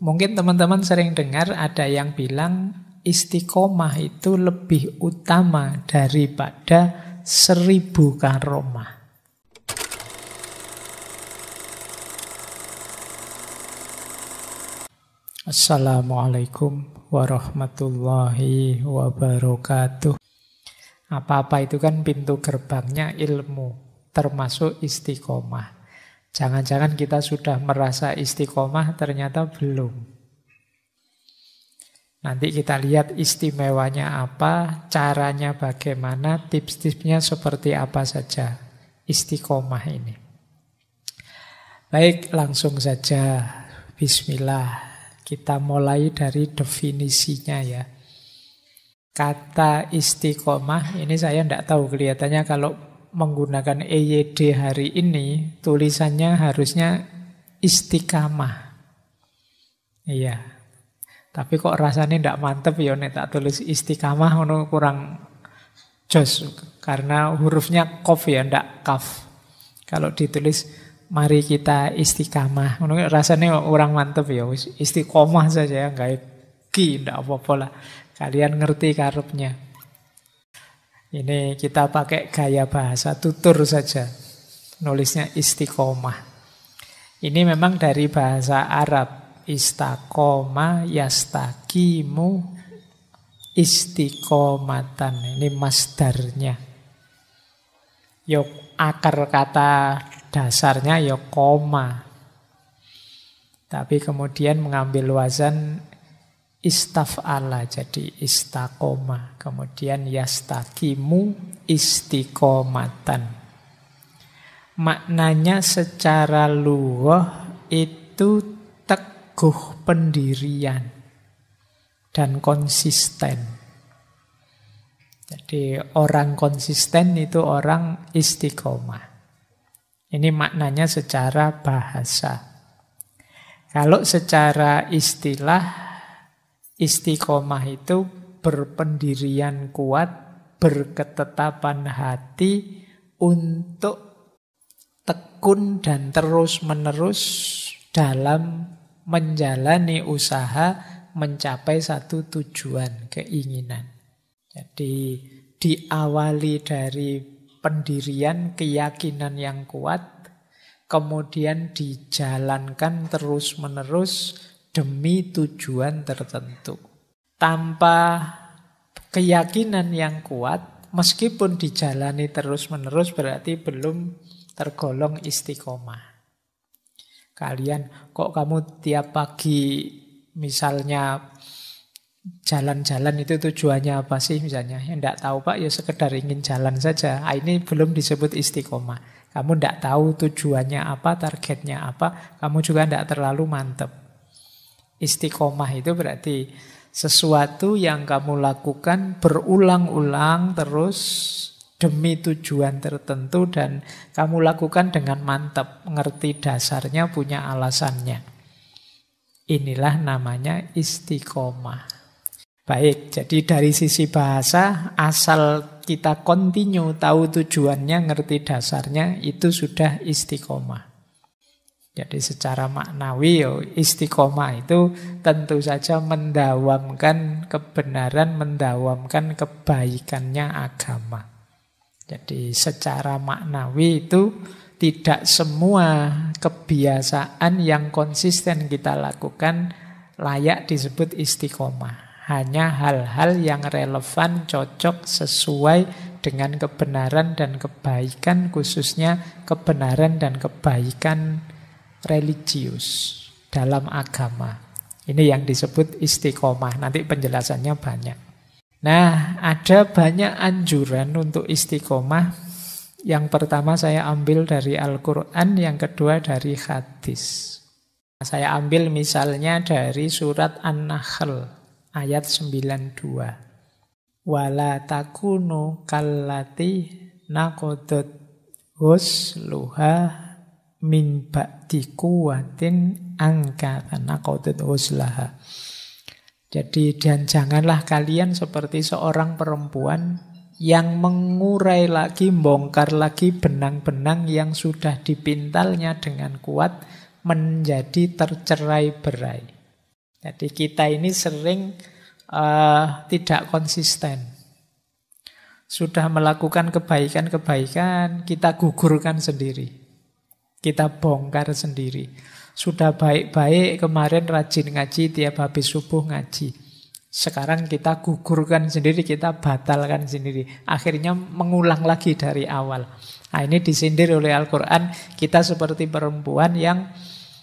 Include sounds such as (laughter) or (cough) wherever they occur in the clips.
Mungkin teman-teman sering dengar ada yang bilang istiqomah itu lebih utama daripada seribu karomah. Assalamualaikum warahmatullahi wabarakatuh. Apa-apa itu kan pintu gerbangnya ilmu, termasuk istiqomah. Jangan-jangan kita sudah merasa istiqomah, ternyata belum. Nanti kita lihat istimewanya apa, caranya bagaimana, tips-tipsnya seperti apa saja. Istiqomah ini. Baik, langsung saja. Bismillah. Kita mulai dari definisinya ya kata istiqomah ini saya tidak tahu kelihatannya kalau menggunakan EYD hari ini, tulisannya harusnya istiqamah. Iya. Tapi kok rasanya ndak mantep ya nek tak tulis istiqamah ono kurang jos karena hurufnya kof ya ndak kaf. Kalau ditulis mari kita istiqamah, ono rasanya orang mantep ya istiqomah saja nggak ki ndak apa-apa lah. Kalian ngerti karepnya. Ini kita pakai gaya bahasa tutur saja. Nulisnya istiqomah. Ini memang dari bahasa Arab. Istakoma yastakimu istiqomatan. Ini masdarnya. Yuk akar kata dasarnya yuk koma. Tapi kemudian mengambil wazan istafala jadi istakoma kemudian yastakimu istiqomatan maknanya secara luwah itu teguh pendirian dan konsisten jadi orang konsisten itu orang istiqomah. Ini maknanya secara bahasa. Kalau secara istilah Istiqomah itu berpendirian kuat, berketetapan hati untuk tekun dan terus-menerus dalam menjalani usaha mencapai satu tujuan keinginan. Jadi diawali dari pendirian keyakinan yang kuat, kemudian dijalankan terus-menerus demi tujuan tertentu. Tanpa keyakinan yang kuat, meskipun dijalani terus-menerus berarti belum tergolong istiqomah. Kalian kok kamu tiap pagi misalnya jalan-jalan itu tujuannya apa sih misalnya ya tidak tahu pak ya sekedar ingin jalan saja ah, ini belum disebut istiqomah kamu tidak tahu tujuannya apa targetnya apa kamu juga tidak terlalu mantep Istiqomah itu berarti sesuatu yang kamu lakukan berulang-ulang terus demi tujuan tertentu dan kamu lakukan dengan mantap, ngerti dasarnya, punya alasannya. Inilah namanya istiqomah. Baik, jadi dari sisi bahasa, asal kita continue tahu tujuannya, ngerti dasarnya, itu sudah istiqomah. Jadi secara maknawi ya istiqomah itu tentu saja mendawamkan kebenaran, mendawamkan kebaikannya agama. Jadi secara maknawi itu tidak semua kebiasaan yang konsisten kita lakukan layak disebut istiqomah. Hanya hal-hal yang relevan, cocok, sesuai dengan kebenaran dan kebaikan, khususnya kebenaran dan kebaikan religius dalam agama. Ini yang disebut istiqomah. Nanti penjelasannya banyak. Nah, ada banyak anjuran untuk istiqomah. Yang pertama saya ambil dari Al-Quran, yang kedua dari hadis. Saya ambil misalnya dari surat An-Nahl ayat 92. Wala takunu kallati nakodot husluha min ba'di kuwatin angkatan naqaudut uslaha. Jadi dan janganlah kalian seperti seorang perempuan yang mengurai lagi, bongkar lagi benang-benang yang sudah dipintalnya dengan kuat menjadi tercerai berai. Jadi kita ini sering uh, tidak konsisten sudah melakukan kebaikan-kebaikan, kita gugurkan sendiri. Kita bongkar sendiri. Sudah baik-baik kemarin rajin ngaji tiap habis subuh ngaji. Sekarang kita gugurkan sendiri, kita batalkan sendiri. Akhirnya mengulang lagi dari awal. Nah, ini disindir oleh Al-Quran. Kita seperti perempuan yang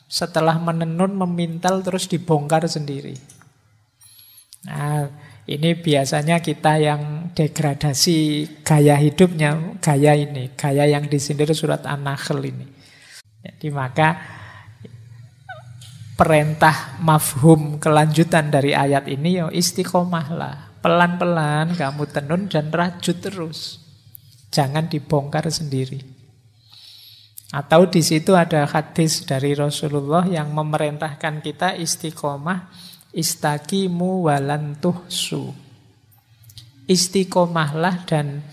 setelah menenun, memintal, terus dibongkar sendiri. Nah, ini biasanya kita yang degradasi gaya hidupnya, gaya ini, gaya yang disindir surat An-Nahl ini. Jadi maka perintah mafhum kelanjutan dari ayat ini ya istiqomahlah. Pelan-pelan kamu tenun dan rajut terus. Jangan dibongkar sendiri. Atau di situ ada hadis dari Rasulullah yang memerintahkan kita istiqomah istakimu walantuh su. Istiqomahlah dan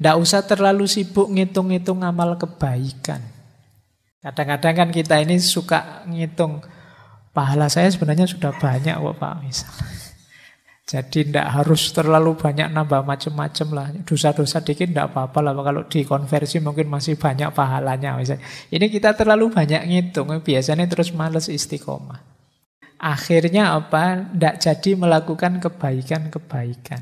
tidak usah terlalu sibuk ngitung-ngitung amal kebaikan. Kadang-kadang kan kita ini suka ngitung pahala saya sebenarnya sudah banyak kok Pak misal. (laughs) Jadi tidak harus terlalu banyak nambah macam-macam lah. Dosa-dosa dikit tidak apa-apa lah. Kalau dikonversi mungkin masih banyak pahalanya. Misalnya. Ini kita terlalu banyak ngitung. Biasanya terus males istiqomah. Akhirnya apa? Tidak jadi melakukan kebaikan-kebaikan.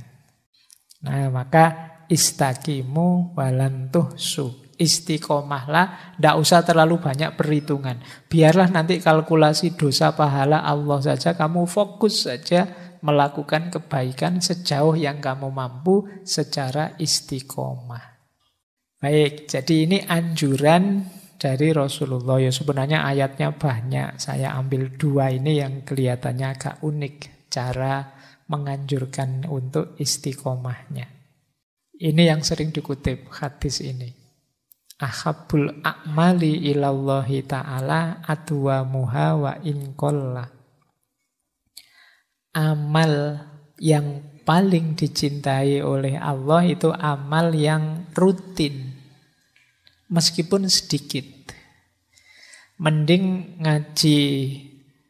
Nah maka istakimu walantuh su istiqomahlah, tidak usah terlalu banyak perhitungan. Biarlah nanti kalkulasi dosa pahala Allah saja, kamu fokus saja melakukan kebaikan sejauh yang kamu mampu secara istiqomah. Baik, jadi ini anjuran dari Rasulullah. Ya sebenarnya ayatnya banyak. Saya ambil dua ini yang kelihatannya agak unik. Cara menganjurkan untuk istiqomahnya. Ini yang sering dikutip hadis ini ahabul akmali ilallahi ta'ala atwa muha wa inkolla. Amal yang paling dicintai oleh Allah itu amal yang rutin. Meskipun sedikit. Mending ngaji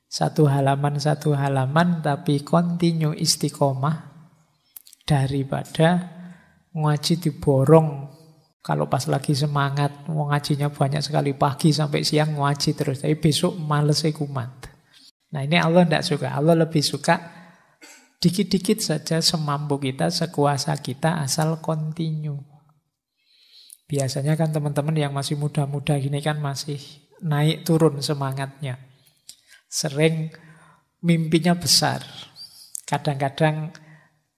satu halaman satu halaman tapi kontinu istiqomah daripada ngaji diborong kalau pas lagi semangat, mau ngajinya banyak sekali pagi sampai siang ngaji terus. Tapi besok males kumat. Nah ini Allah tidak suka. Allah lebih suka dikit-dikit saja semampu kita, sekuasa kita asal kontinu. Biasanya kan teman-teman yang masih muda-muda gini kan masih naik turun semangatnya. Sering mimpinya besar. Kadang-kadang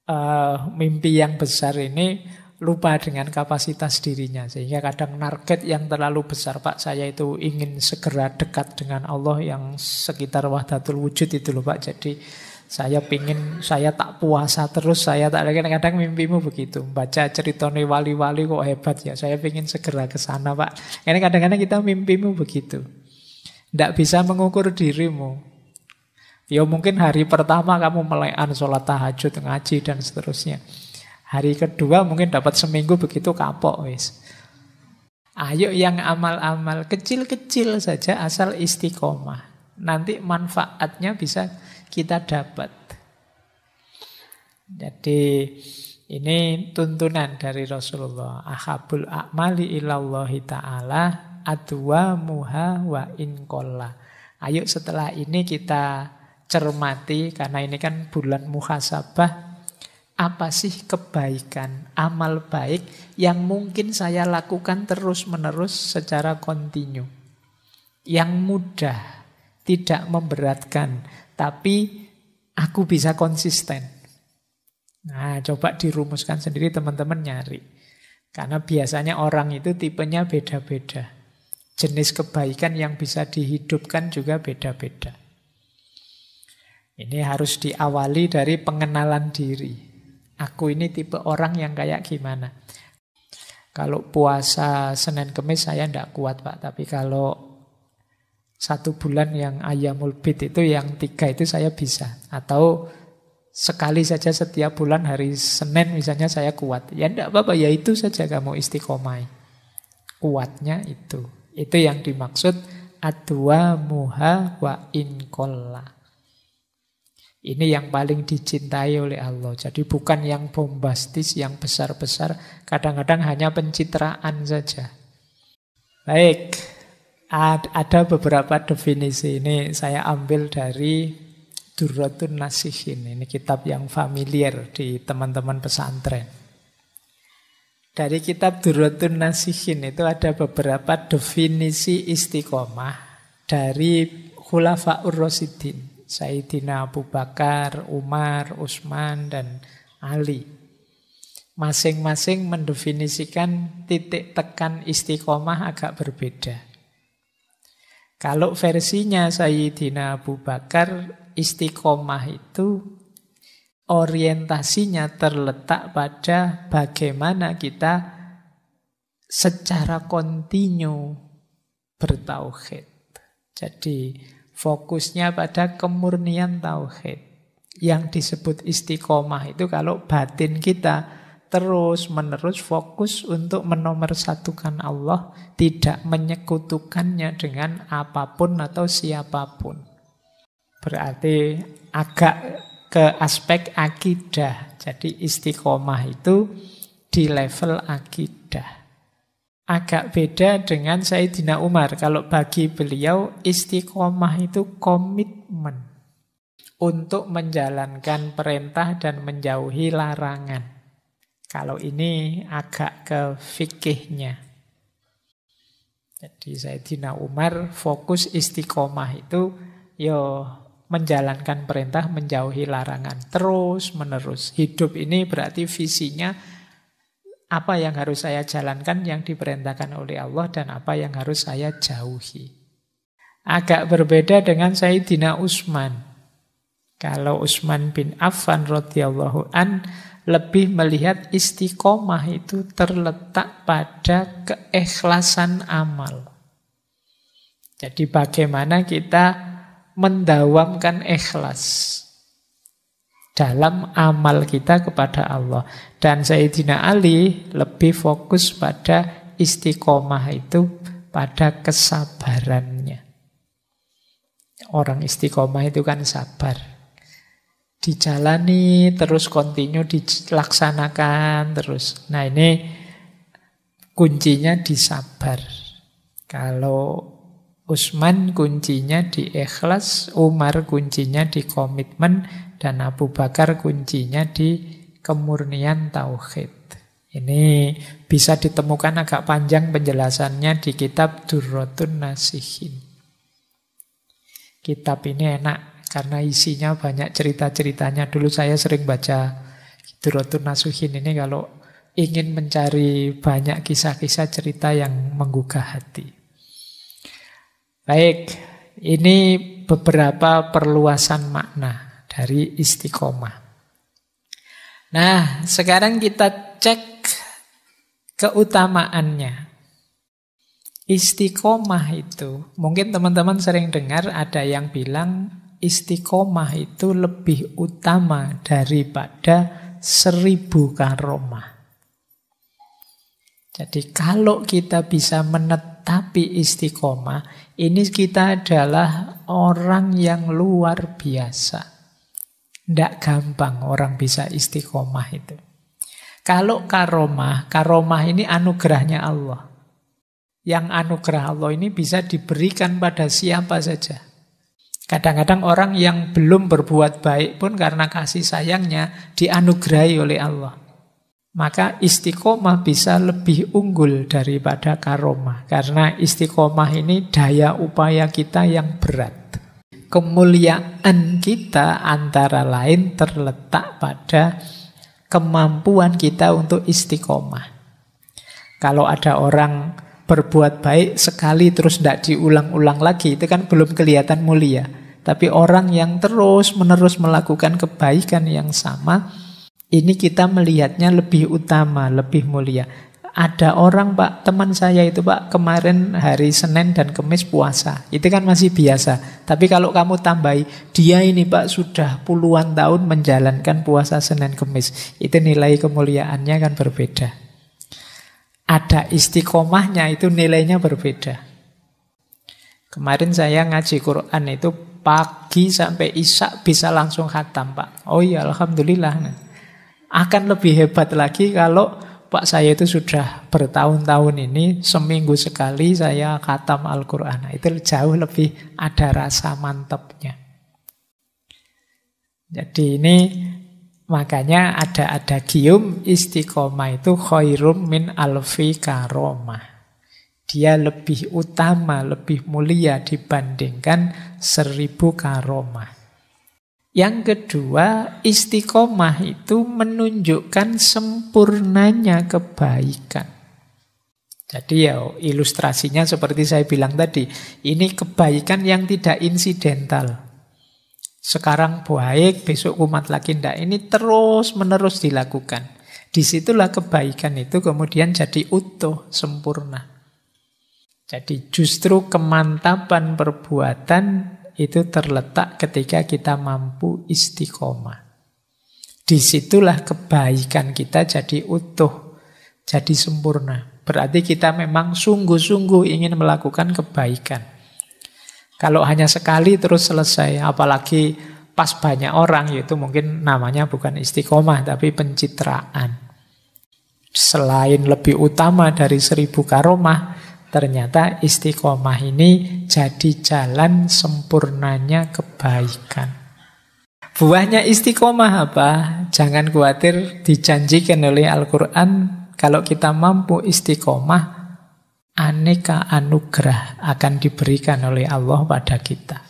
uh, mimpi yang besar ini lupa dengan kapasitas dirinya sehingga kadang target yang terlalu besar Pak saya itu ingin segera dekat dengan Allah yang sekitar wahdatul wujud itu loh Pak jadi saya pingin saya tak puasa terus saya tak kadang-kadang mimpimu begitu baca ceritone wali-wali kok hebat ya saya pingin segera ke sana Pak ini kadang-kadang kita mimpimu begitu tidak bisa mengukur dirimu ya mungkin hari pertama kamu melekan sholat tahajud ngaji dan seterusnya Hari kedua mungkin dapat seminggu begitu kapok wis. Ayo yang amal-amal kecil-kecil saja asal istiqomah. Nanti manfaatnya bisa kita dapat. Jadi ini tuntunan dari Rasulullah. Ahabul a'mali ilallahi ta'ala adwa muha wa inkolla. Ayo setelah ini kita cermati karena ini kan bulan muhasabah apa sih kebaikan, amal baik yang mungkin saya lakukan terus-menerus secara kontinu. Yang mudah, tidak memberatkan, tapi aku bisa konsisten. Nah, coba dirumuskan sendiri teman-teman nyari. Karena biasanya orang itu tipenya beda-beda. Jenis kebaikan yang bisa dihidupkan juga beda-beda. Ini harus diawali dari pengenalan diri. Aku ini tipe orang yang kayak gimana. Kalau puasa Senin Kemis saya ndak kuat Pak, tapi kalau satu bulan yang ayamul bid itu yang tiga itu saya bisa. Atau sekali saja setiap bulan hari Senin misalnya saya kuat. Ya ndak apa-apa, ya itu saja kamu istiqomai. Kuatnya itu. Itu yang dimaksud adwa muha wa inkolla. Ini yang paling dicintai oleh Allah. Jadi bukan yang bombastis, yang besar-besar. Kadang-kadang hanya pencitraan saja. Baik, ada beberapa definisi. Ini saya ambil dari Durratun Nasihin. Ini kitab yang familiar di teman-teman pesantren. Dari kitab Durratun Nasihin itu ada beberapa definisi istiqomah dari ur Rosidin. Sayyidina Abu Bakar, Umar, Utsman dan Ali. Masing-masing mendefinisikan titik tekan istiqomah agak berbeda. Kalau versinya Sayyidina Abu Bakar, istiqomah itu orientasinya terletak pada bagaimana kita secara kontinu bertauhid. Jadi Fokusnya pada kemurnian tauhid. Yang disebut istiqomah itu kalau batin kita terus menerus fokus untuk menomorsatukan Allah, tidak menyekutukannya dengan apapun atau siapapun. Berarti agak ke aspek akidah. Jadi istiqomah itu di level akidah agak beda dengan Sayyidina Umar. Kalau bagi beliau istiqomah itu komitmen untuk menjalankan perintah dan menjauhi larangan. Kalau ini agak ke fikihnya. Jadi Sayyidina Umar fokus istiqomah itu yo menjalankan perintah menjauhi larangan terus menerus. Hidup ini berarti visinya apa yang harus saya jalankan yang diperintahkan oleh Allah dan apa yang harus saya jauhi. Agak berbeda dengan Sayyidina Utsman. Kalau Utsman bin Affan radhiyallahu an lebih melihat istiqomah itu terletak pada keikhlasan amal. Jadi bagaimana kita mendawamkan ikhlas dalam amal kita kepada Allah. Dan Sayyidina Ali lebih fokus pada istiqomah itu pada kesabarannya. Orang istiqomah itu kan sabar. Dijalani terus kontinu dilaksanakan terus. Nah ini kuncinya di sabar Kalau Usman kuncinya di ikhlas, Umar kuncinya di komitmen, dan Abu Bakar kuncinya di kemurnian tauhid. Ini bisa ditemukan agak panjang penjelasannya di kitab Durrotun Nasihin. Kitab ini enak karena isinya banyak cerita-ceritanya. Dulu saya sering baca Durrotun Nasihin ini kalau ingin mencari banyak kisah-kisah cerita yang menggugah hati. Baik, ini beberapa perluasan makna dari istiqomah. Nah, sekarang kita cek keutamaannya. Istiqomah itu, mungkin teman-teman sering dengar ada yang bilang istiqomah itu lebih utama daripada seribu karomah. Jadi kalau kita bisa menetapi istiqomah, ini kita adalah orang yang luar biasa. Tidak gampang orang bisa istiqomah itu. Kalau karomah, karomah ini anugerahnya Allah. Yang anugerah Allah ini bisa diberikan pada siapa saja. Kadang-kadang orang yang belum berbuat baik pun karena kasih sayangnya dianugerahi oleh Allah. Maka istiqomah bisa lebih unggul daripada karomah. Karena istiqomah ini daya upaya kita yang berat kemuliaan kita antara lain terletak pada kemampuan kita untuk istiqomah. Kalau ada orang berbuat baik sekali terus tidak diulang-ulang lagi, itu kan belum kelihatan mulia. Tapi orang yang terus-menerus melakukan kebaikan yang sama, ini kita melihatnya lebih utama, lebih mulia. Ada orang pak, teman saya itu pak kemarin hari Senin dan Kemis puasa. Itu kan masih biasa. Tapi kalau kamu tambahi, dia ini pak sudah puluhan tahun menjalankan puasa Senin Kemis. Itu nilai kemuliaannya kan berbeda. Ada istiqomahnya itu nilainya berbeda. Kemarin saya ngaji Quran itu pagi sampai isak bisa langsung khatam pak. Oh iya alhamdulillah. Akan lebih hebat lagi kalau Pak saya itu sudah bertahun-tahun ini seminggu sekali saya khatam Al-Quran. Nah, itu jauh lebih ada rasa mantepnya. Jadi ini makanya ada ada gium istiqomah itu khairum min alfi karomah. Dia lebih utama, lebih mulia dibandingkan seribu karomah. Yang kedua, istiqomah itu menunjukkan sempurnanya kebaikan. Jadi ya ilustrasinya seperti saya bilang tadi, ini kebaikan yang tidak insidental. Sekarang baik, besok umat lagi tidak, Ini terus menerus dilakukan. Disitulah kebaikan itu kemudian jadi utuh, sempurna. Jadi justru kemantapan perbuatan itu terletak ketika kita mampu istiqomah. Disitulah kebaikan kita jadi utuh, jadi sempurna. Berarti kita memang sungguh-sungguh ingin melakukan kebaikan. Kalau hanya sekali terus selesai, apalagi pas banyak orang, yaitu mungkin namanya bukan istiqomah, tapi pencitraan. Selain lebih utama dari seribu karomah, Ternyata istiqomah ini jadi jalan sempurnanya kebaikan. Buahnya istiqomah apa? Jangan khawatir dijanjikan oleh Al-Quran kalau kita mampu istiqomah aneka anugerah akan diberikan oleh Allah pada kita.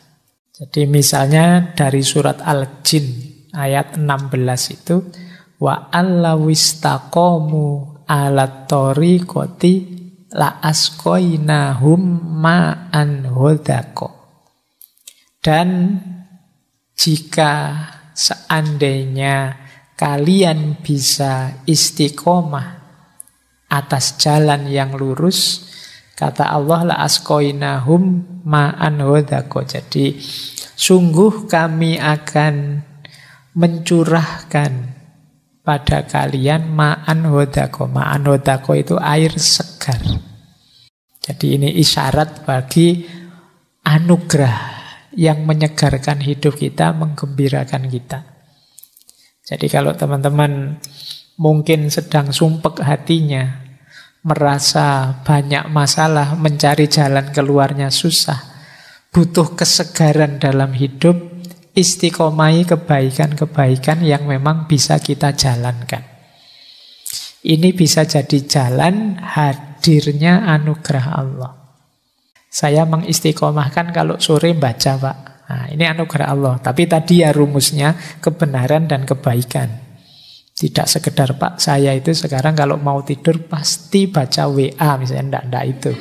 Jadi misalnya dari surat Al-Jin ayat 16 itu wa allawistaqomu alat la askoinahum ma'an hodako. Dan jika seandainya kalian bisa istiqomah atas jalan yang lurus, kata Allah la askoinahum ma'an hodako. Jadi sungguh kami akan mencurahkan pada kalian ma'an hodako. Ma'an hodako itu air segar. Jadi ini isyarat bagi anugerah yang menyegarkan hidup kita, menggembirakan kita. Jadi kalau teman-teman mungkin sedang sumpek hatinya, merasa banyak masalah, mencari jalan keluarnya susah, butuh kesegaran dalam hidup, istiqomai kebaikan-kebaikan yang memang bisa kita jalankan. Ini bisa jadi jalan hadirnya anugerah Allah. Saya mengistiqomahkan kalau sore baca Pak. Nah, ini anugerah Allah. Tapi tadi ya rumusnya kebenaran dan kebaikan. Tidak sekedar Pak, saya itu sekarang kalau mau tidur pasti baca WA misalnya. Enggak, enggak itu.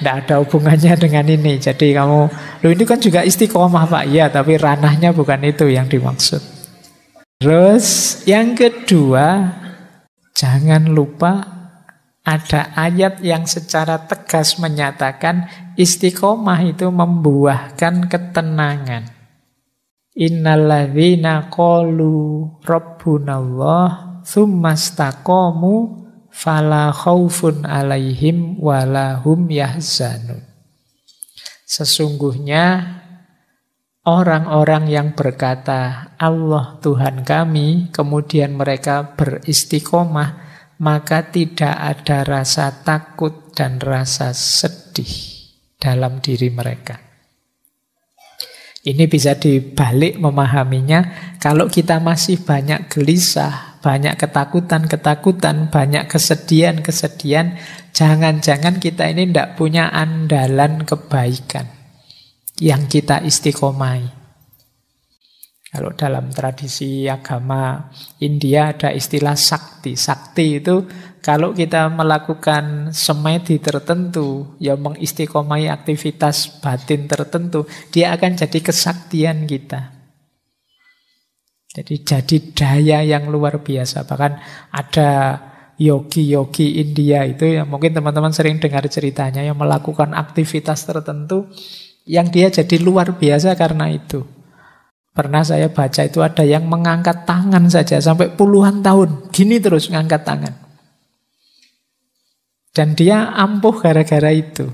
Tidak ada hubungannya dengan ini. Jadi kamu, lu ini kan juga istiqomah pak. Ya, tapi ranahnya bukan itu yang dimaksud. Terus yang kedua, jangan lupa ada ayat yang secara tegas menyatakan istiqomah itu membuahkan ketenangan. Innalladzina qalu rabbunallah tsummastaqamu fala khaufun alaihim walahum yahzanun. Sesungguhnya orang-orang yang berkata Allah Tuhan kami, kemudian mereka beristiqomah, maka tidak ada rasa takut dan rasa sedih dalam diri mereka. Ini bisa dibalik memahaminya kalau kita masih banyak gelisah banyak ketakutan-ketakutan, banyak kesedihan-kesedihan, jangan-jangan kita ini tidak punya andalan kebaikan yang kita istiqomai. Kalau dalam tradisi agama India ada istilah sakti. Sakti itu kalau kita melakukan semedi tertentu, ya mengistiqomai aktivitas batin tertentu, dia akan jadi kesaktian kita. Jadi jadi daya yang luar biasa. Bahkan ada yogi-yogi India itu yang mungkin teman-teman sering dengar ceritanya yang melakukan aktivitas tertentu yang dia jadi luar biasa karena itu. Pernah saya baca itu ada yang mengangkat tangan saja sampai puluhan tahun. Gini terus mengangkat tangan. Dan dia ampuh gara-gara itu.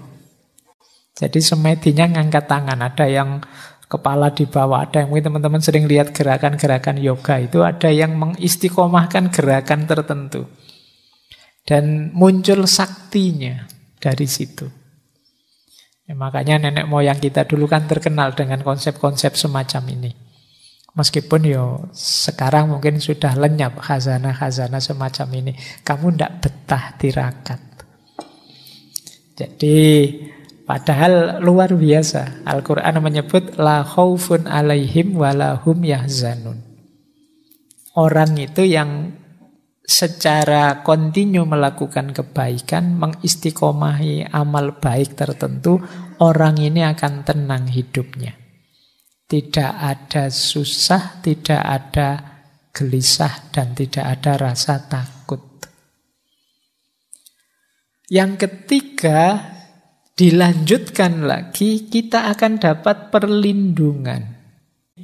Jadi semedinya ngangkat tangan. Ada yang kepala di bawah. Ada yang mungkin teman-teman sering lihat gerakan-gerakan yoga itu ada yang mengistiqomahkan gerakan tertentu. Dan muncul saktinya dari situ. Ya, makanya nenek moyang kita dulu kan terkenal dengan konsep-konsep semacam ini. Meskipun yo sekarang mungkin sudah lenyap khazanah-khazanah semacam ini. Kamu tidak betah tirakat. Jadi Padahal luar biasa. Al-Quran menyebut la khaufun alaihim walahum yahzanun. Orang itu yang secara kontinu melakukan kebaikan, mengistiqomahi amal baik tertentu, orang ini akan tenang hidupnya. Tidak ada susah, tidak ada gelisah, dan tidak ada rasa takut. Yang ketiga, dilanjutkan lagi, kita akan dapat perlindungan.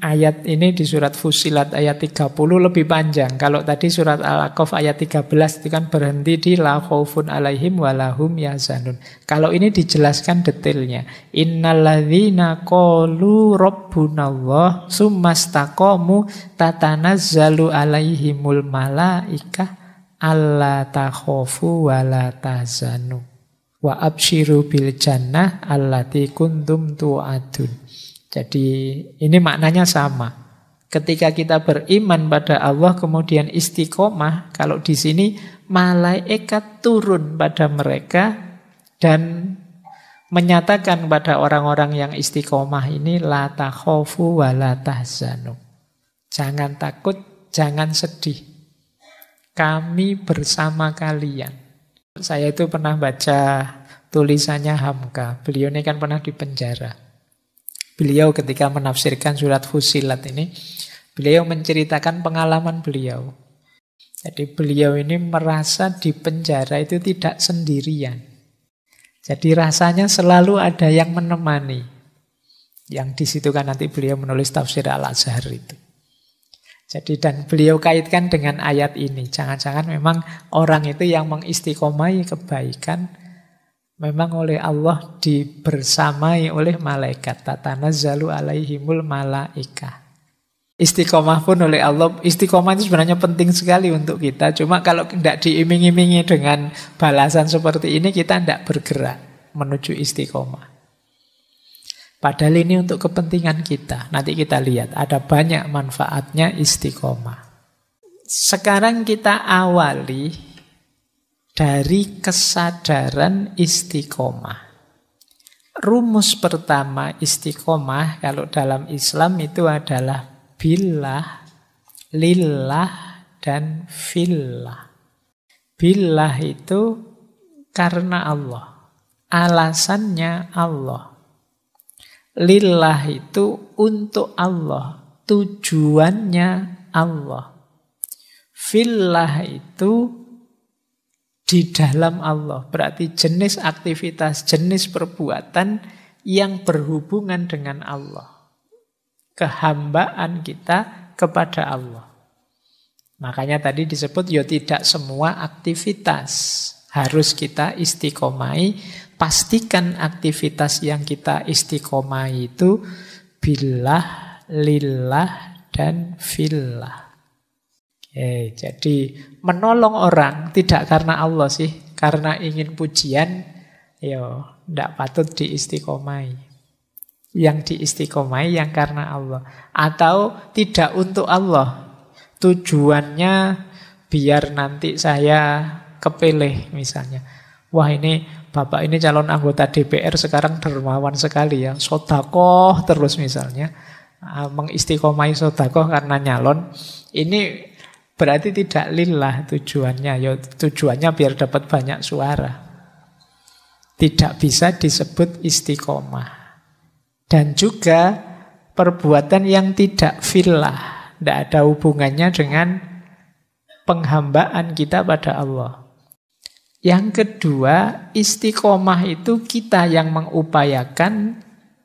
Ayat ini di surat Fusilat ayat 30 lebih panjang. Kalau tadi surat Al-Aqaf ayat 13 itu kan berhenti di la khaufun alaihim walahum yazanun. Kalau ini dijelaskan detailnya. Innalladzina qalu rabbunallah summastaqamu tatanazzalu alaihimul malaikah alla takhafu wa tazanu. Wa absyiru bil jannah allati kuntum tu'adun. Jadi ini maknanya sama. Ketika kita beriman pada Allah kemudian istiqomah, kalau di sini malaikat turun pada mereka dan menyatakan pada orang-orang yang istiqomah ini la takhafu wa la tahzanu. Jangan takut, jangan sedih. Kami bersama kalian. Saya itu pernah baca tulisannya Hamka. Beliau ini kan pernah di penjara. Beliau ketika menafsirkan surat Fusilat ini, beliau menceritakan pengalaman beliau. Jadi beliau ini merasa di penjara itu tidak sendirian. Jadi rasanya selalu ada yang menemani. Yang di situ kan nanti beliau menulis tafsir Al-Azhar itu. Jadi dan beliau kaitkan dengan ayat ini. Jangan-jangan memang orang itu yang mengistiqomai kebaikan memang oleh Allah dibersamai oleh malaikat. zalu alaihimul malaika. Istiqomah pun oleh Allah, istiqomah itu sebenarnya penting sekali untuk kita. Cuma kalau tidak diiming-imingi dengan balasan seperti ini, kita tidak bergerak menuju istiqomah. Padahal ini untuk kepentingan kita. Nanti kita lihat ada banyak manfaatnya istiqomah. Sekarang kita awali dari kesadaran istiqomah. Rumus pertama istiqomah kalau dalam Islam itu adalah billah, lillah, dan fillah. Billah itu karena Allah. Alasannya Allah. Lillah itu untuk Allah. Tujuannya Allah. Fillah itu di dalam Allah. Berarti jenis aktivitas, jenis perbuatan yang berhubungan dengan Allah. Kehambaan kita kepada Allah. Makanya tadi disebut ya tidak semua aktivitas harus kita istiqomai, pastikan aktivitas yang kita istiqomah itu bila lillah, dan fillah. Oke, jadi menolong orang tidak karena Allah sih, karena ingin pujian, yo ya, tidak patut diistiqomai yang diistiqomai yang karena Allah atau tidak untuk Allah tujuannya biar nanti saya kepeleh misalnya wah ini Bapak ini calon anggota DPR sekarang dermawan sekali ya. Sodakoh terus misalnya. Ah, mengistiqomai sodakoh karena nyalon. Ini berarti tidak lillah tujuannya. Ya, tujuannya biar dapat banyak suara. Tidak bisa disebut istiqomah. Dan juga perbuatan yang tidak filah. Tidak ada hubungannya dengan penghambaan kita pada Allah. Yang kedua, istiqomah itu kita yang mengupayakan,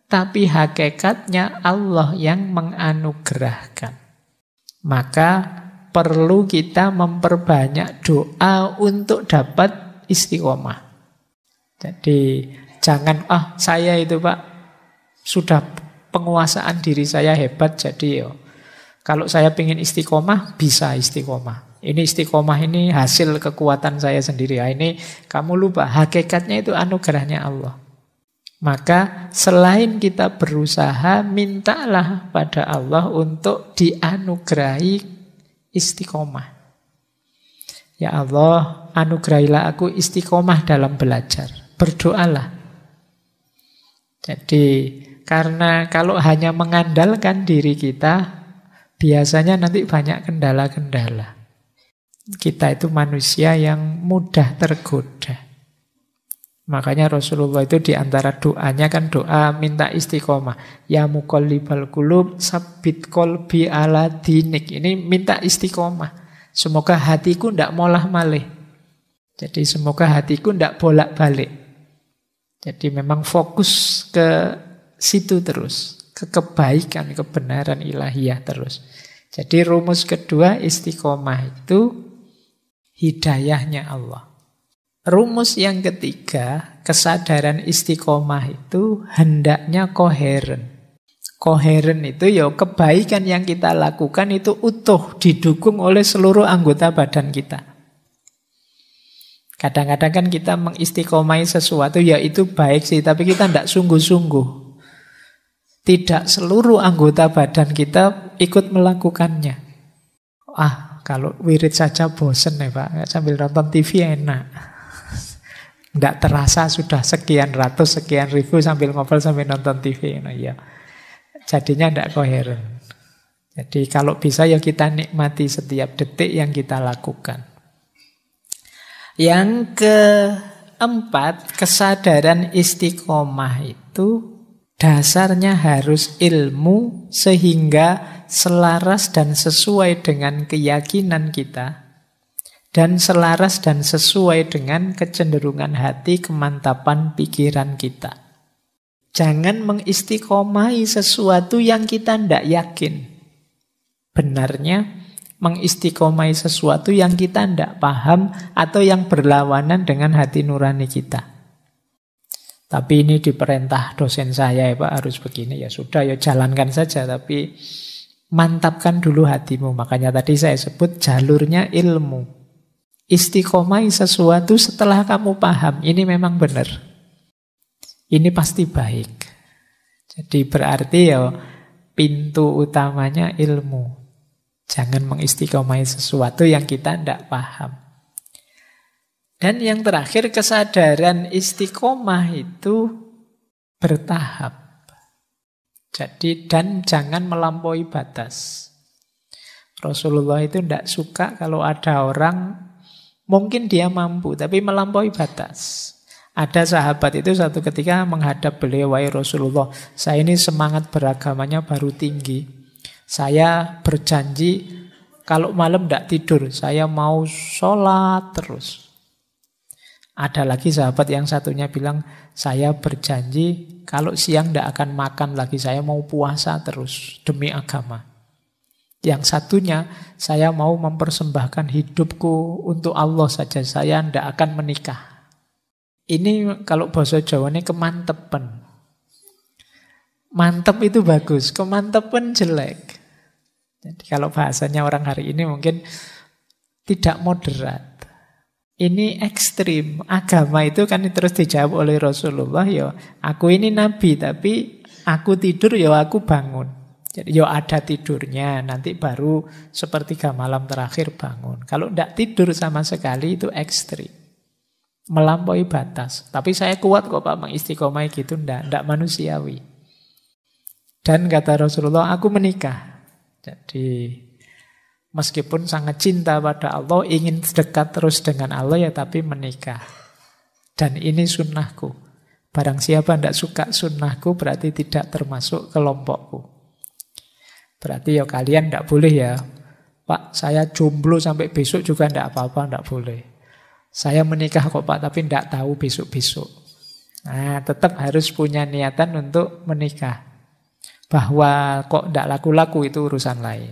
tapi hakikatnya Allah yang menganugerahkan. Maka perlu kita memperbanyak doa untuk dapat istiqomah. Jadi jangan, ah saya itu pak, sudah penguasaan diri saya hebat, jadi yo. Kalau saya ingin istiqomah, bisa istiqomah. Ini istiqomah ini hasil kekuatan saya sendiri. Nah, ini kamu lupa, hakikatnya itu anugerahnya Allah. Maka selain kita berusaha, mintalah pada Allah untuk dianugerahi istiqomah. Ya Allah, anugerahilah aku istiqomah dalam belajar. Berdoalah. Jadi karena kalau hanya mengandalkan diri kita, biasanya nanti banyak kendala-kendala kita itu manusia yang mudah tergoda. Makanya Rasulullah itu di antara doanya kan doa minta istiqomah. Ya mukallibal kulub sabit kolbi ala dinik. Ini minta istiqomah. Semoga hatiku ndak molah malih. Jadi semoga hatiku ndak bolak balik. Jadi memang fokus ke situ terus. Ke kebaikan, kebenaran ilahiyah terus. Jadi rumus kedua istiqomah itu hidayahnya Allah. Rumus yang ketiga, kesadaran istiqomah itu hendaknya koheren. Koheren itu ya kebaikan yang kita lakukan itu utuh, didukung oleh seluruh anggota badan kita. Kadang-kadang kan kita mengistiqomai sesuatu, ya itu baik sih, tapi kita tidak sungguh-sungguh. Tidak seluruh anggota badan kita ikut melakukannya. Ah, kalau wirid saja bosen ya Pak, sambil nonton TV enak. Tidak terasa sudah sekian ratus, sekian ribu sambil ngobrol sambil nonton TV. Nah, ya. Jadinya tidak koheren. Jadi kalau bisa ya kita nikmati setiap detik yang kita lakukan. Yang keempat, kesadaran istiqomah itu Dasarnya harus ilmu sehingga selaras dan sesuai dengan keyakinan kita dan selaras dan sesuai dengan kecenderungan hati kemantapan pikiran kita. Jangan mengistiqomai sesuatu yang kita tidak yakin. Benarnya mengistiqomai sesuatu yang kita tidak paham atau yang berlawanan dengan hati nurani kita. Tapi ini diperintah dosen saya ya Pak harus begini ya sudah ya jalankan saja tapi mantapkan dulu hatimu. Makanya tadi saya sebut jalurnya ilmu. Istiqomai sesuatu setelah kamu paham ini memang benar. Ini pasti baik. Jadi berarti ya pintu utamanya ilmu. Jangan mengistiqomai sesuatu yang kita tidak paham. Dan yang terakhir kesadaran istiqomah itu bertahap. Jadi dan jangan melampaui batas. Rasulullah itu tidak suka kalau ada orang mungkin dia mampu tapi melampaui batas. Ada sahabat itu satu ketika menghadap beliau, wahai Rasulullah, saya ini semangat beragamanya baru tinggi. Saya berjanji kalau malam tidak tidur, saya mau sholat terus. Ada lagi sahabat yang satunya bilang, saya berjanji kalau siang tidak akan makan lagi, saya mau puasa terus demi agama. Yang satunya, saya mau mempersembahkan hidupku untuk Allah saja, saya tidak akan menikah. Ini kalau bahasa Jawa ini kemantepen. Mantep itu bagus, kemantepan jelek. Jadi kalau bahasanya orang hari ini mungkin tidak moderat. Ini ekstrim. Agama itu kan terus dijawab oleh Rasulullah. Yo, ya, aku ini nabi, tapi aku tidur, yo ya, aku bangun. Jadi yo ya, ada tidurnya, nanti baru sepertiga malam terakhir bangun. Kalau tidak tidur sama sekali itu ekstrim. Melampaui batas. Tapi saya kuat kok Pak mengistiqomah gitu, ndak, ndak manusiawi. Dan kata Rasulullah, aku menikah. Jadi Meskipun sangat cinta pada Allah, ingin dekat terus dengan Allah ya tapi menikah. Dan ini sunnahku. Barang siapa tidak suka sunnahku berarti tidak termasuk kelompokku. Berarti ya kalian tidak boleh ya. Pak, saya jomblo sampai besok juga tidak apa-apa, tidak boleh. Saya menikah kok Pak, tapi tidak tahu besok-besok. Nah, tetap harus punya niatan untuk menikah. Bahwa kok tidak laku-laku itu urusan lain.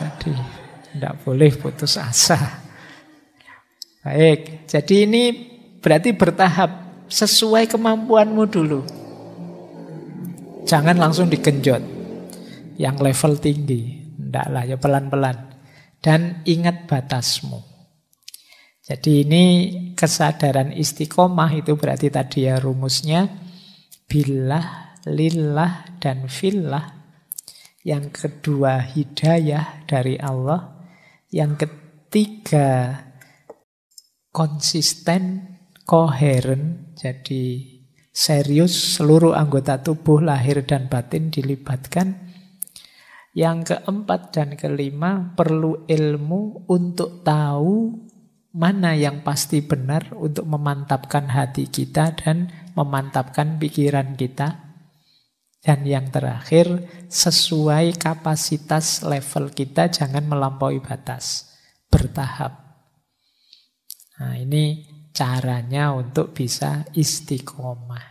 Jadi tidak boleh putus asa. Baik, jadi ini berarti bertahap sesuai kemampuanmu dulu. Jangan langsung digenjot yang level tinggi. Tidak lah, ya pelan-pelan. Dan ingat batasmu. Jadi ini kesadaran istiqomah itu berarti tadi ya rumusnya. Bila, lillah, dan fillah yang kedua hidayah dari Allah. Yang ketiga konsisten, koheren. Jadi serius seluruh anggota tubuh lahir dan batin dilibatkan. Yang keempat dan kelima perlu ilmu untuk tahu mana yang pasti benar untuk memantapkan hati kita dan memantapkan pikiran kita dan yang terakhir, sesuai kapasitas level kita, jangan melampaui batas. Bertahap. Nah, ini caranya untuk bisa istiqomah.